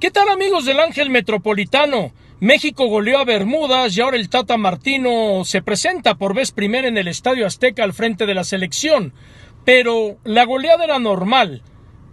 ¿Qué tal amigos del Ángel Metropolitano? México goleó a Bermudas y ahora el Tata Martino se presenta por vez primera en el Estadio Azteca al frente de la selección. Pero la goleada era normal.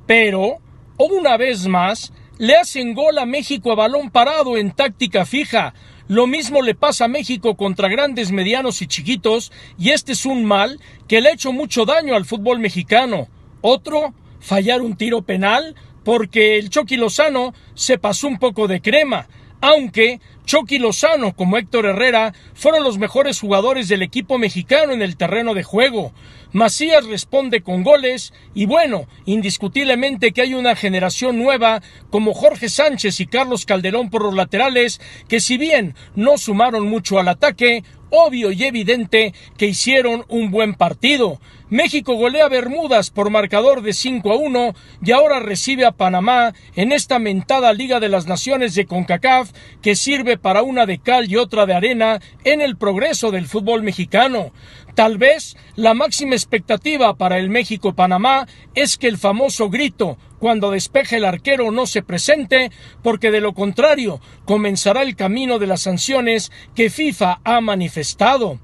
Pero, una vez más, le hacen gol a México a balón parado en táctica fija. Lo mismo le pasa a México contra grandes, medianos y chiquitos, y este es un mal que le ha hecho mucho daño al fútbol mexicano. Otro, fallar un tiro penal porque el Chucky Lozano se pasó un poco de crema, aunque Chucky Lozano como Héctor Herrera fueron los mejores jugadores del equipo mexicano en el terreno de juego. Macías responde con goles y bueno, indiscutiblemente que hay una generación nueva como Jorge Sánchez y Carlos Calderón por los laterales que si bien no sumaron mucho al ataque, obvio y evidente que hicieron un buen partido. México golea a Bermudas por marcador de 5 a 1 y ahora recibe a Panamá en esta mentada Liga de las Naciones de CONCACAF que sirve para una de cal y otra de arena en el progreso del fútbol mexicano. Tal vez la máxima expectativa para el México-Panamá es que el famoso grito cuando despeje el arquero no se presente, porque de lo contrario comenzará el camino de las sanciones que FIFA ha manifestado.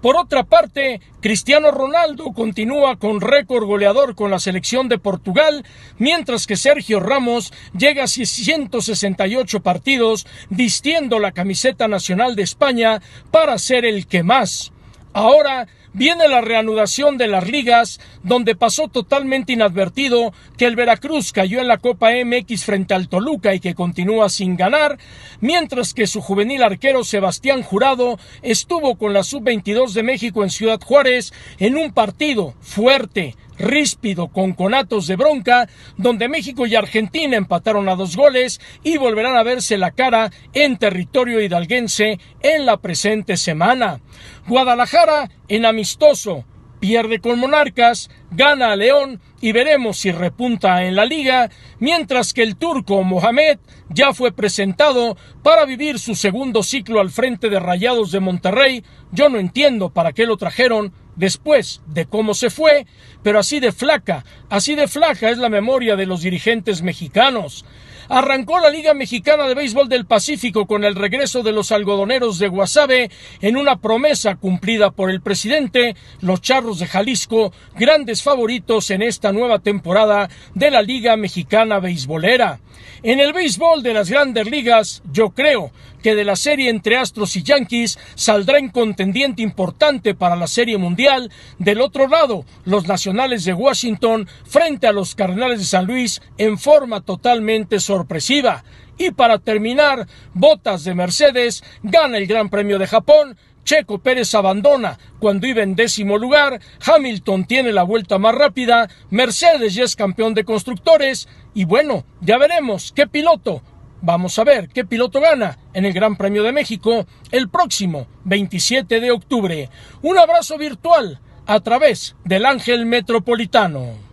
Por otra parte, Cristiano Ronaldo continúa con récord goleador con la selección de Portugal, mientras que Sergio Ramos llega a 168 partidos vistiendo la camiseta nacional de España para ser el que más. Ahora viene la reanudación de las ligas, donde pasó totalmente inadvertido que el Veracruz cayó en la Copa MX frente al Toluca y que continúa sin ganar, mientras que su juvenil arquero Sebastián Jurado estuvo con la Sub-22 de México en Ciudad Juárez en un partido fuerte, ríspido con conatos de bronca, donde México y Argentina empataron a dos goles y volverán a verse la cara en territorio hidalguense en la presente semana. Guadalajara en amistoso pierde con Monarcas, gana a León y veremos si repunta en la liga, mientras que el turco Mohamed ya fue presentado para vivir su segundo ciclo al frente de Rayados de Monterrey. Yo no entiendo para qué lo trajeron después de cómo se fue, pero así de flaca, así de flaca es la memoria de los dirigentes mexicanos. Arrancó la Liga Mexicana de Béisbol del Pacífico con el regreso de los algodoneros de Guasave en una promesa cumplida por el presidente, los Charros de Jalisco, grandes favoritos en esta nueva temporada de la Liga Mexicana Beisbolera. En el béisbol de las grandes ligas, yo creo que de la serie entre Astros y Yankees saldrá en contendiente importante para la Serie Mundial del otro lado, los Nacionales de Washington frente a los carnales de San Luis en forma totalmente sorpresiva. Y para terminar, Botas de Mercedes gana el Gran Premio de Japón Checo Pérez abandona cuando iba en décimo lugar, Hamilton tiene la vuelta más rápida, Mercedes ya es campeón de constructores y bueno, ya veremos qué piloto Vamos a ver qué piloto gana en el Gran Premio de México el próximo 27 de octubre. Un abrazo virtual a través del Ángel Metropolitano.